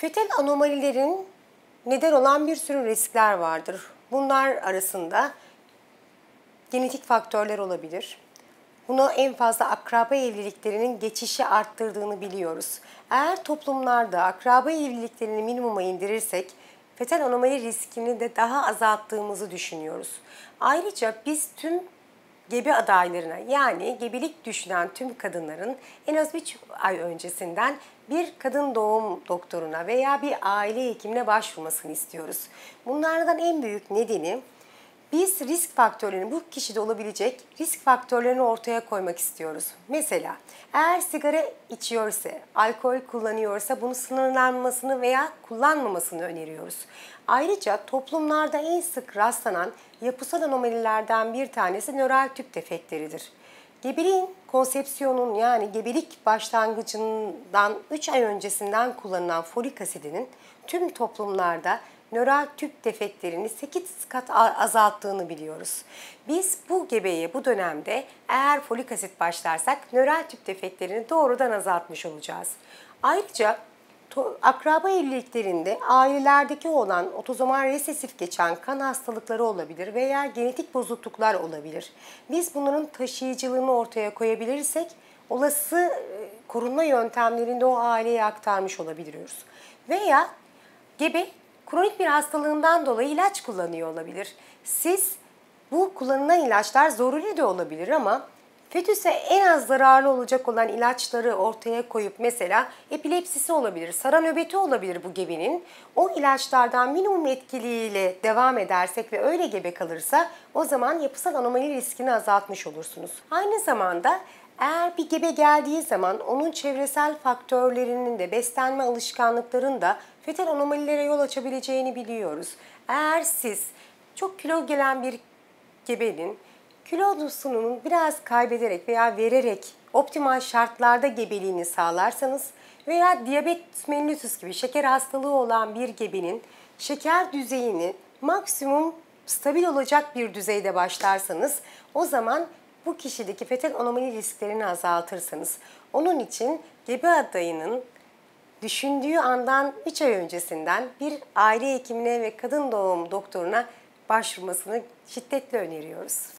Fetal anomalilerin neden olan bir sürü riskler vardır. Bunlar arasında genetik faktörler olabilir. Buna en fazla akraba evliliklerinin geçişi arttırdığını biliyoruz. Eğer toplumlarda akraba evliliklerini minimuma indirirsek fetal anomali riskini de daha azalttığımızı düşünüyoruz. Ayrıca biz tüm Gebi adaylarına yani gebelik düşünen tüm kadınların en az bir ay öncesinden bir kadın doğum doktoruna veya bir aile hekimine başvurmasını istiyoruz. Bunlardan en büyük nedeni biz risk faktörlerini, bu kişide olabilecek risk faktörlerini ortaya koymak istiyoruz. Mesela eğer sigara içiyorsa, alkol kullanıyorsa bunu sınırlanmasını veya kullanmamasını öneriyoruz. Ayrıca toplumlarda en sık rastlanan yapısal anomalilerden bir tanesi nöral tüp defektleridir. Gebeliğin konsepsiyonun yani gebelik başlangıcından 3 ay öncesinden kullanılan folik asidinin tüm toplumlarda nöral tüp defektlerini 8 kat azalttığını biliyoruz. Biz bu gebeye bu dönemde eğer folik asit başlarsak nöral tüp defektlerini doğrudan azaltmış olacağız. Ayrıca akraba evliliklerinde ailelerdeki olan otozomal resesif geçen kan hastalıkları olabilir veya genetik bozukluklar olabilir. Biz bunların taşıyıcılığını ortaya koyabilirsek olası e, korunma yöntemlerinde o aileye aktarmış olabiliyoruz. Veya gebe kronik bir hastalığından dolayı ilaç kullanıyor olabilir. Siz bu kullanılan ilaçlar zorunlu de olabilir ama Fetüse en az zararlı olacak olan ilaçları ortaya koyup mesela epilepsisi olabilir, sara nöbeti olabilir bu gebenin. O ilaçlardan minimum etkiliğiyle devam edersek ve öyle gebe kalırsa o zaman yapısal anomali riskini azaltmış olursunuz. Aynı zamanda eğer bir gebe geldiği zaman onun çevresel faktörlerinin de beslenme alışkanlıklarının da fetal anomalilere yol açabileceğini biliyoruz. Eğer siz çok kilo gelen bir gebenin kilosunun biraz kaybederek veya vererek optimal şartlarda gebeliğini sağlarsanız veya diyabet mellitus gibi şeker hastalığı olan bir gebenin şeker düzeyini maksimum stabil olacak bir düzeyde başlarsanız o zaman bu kişideki fetal anomali risklerini azaltırsanız, onun için gebe adayının düşündüğü andan 3 ay öncesinden bir aile hekimine ve kadın doğum doktoruna başvurmasını şiddetle öneriyoruz.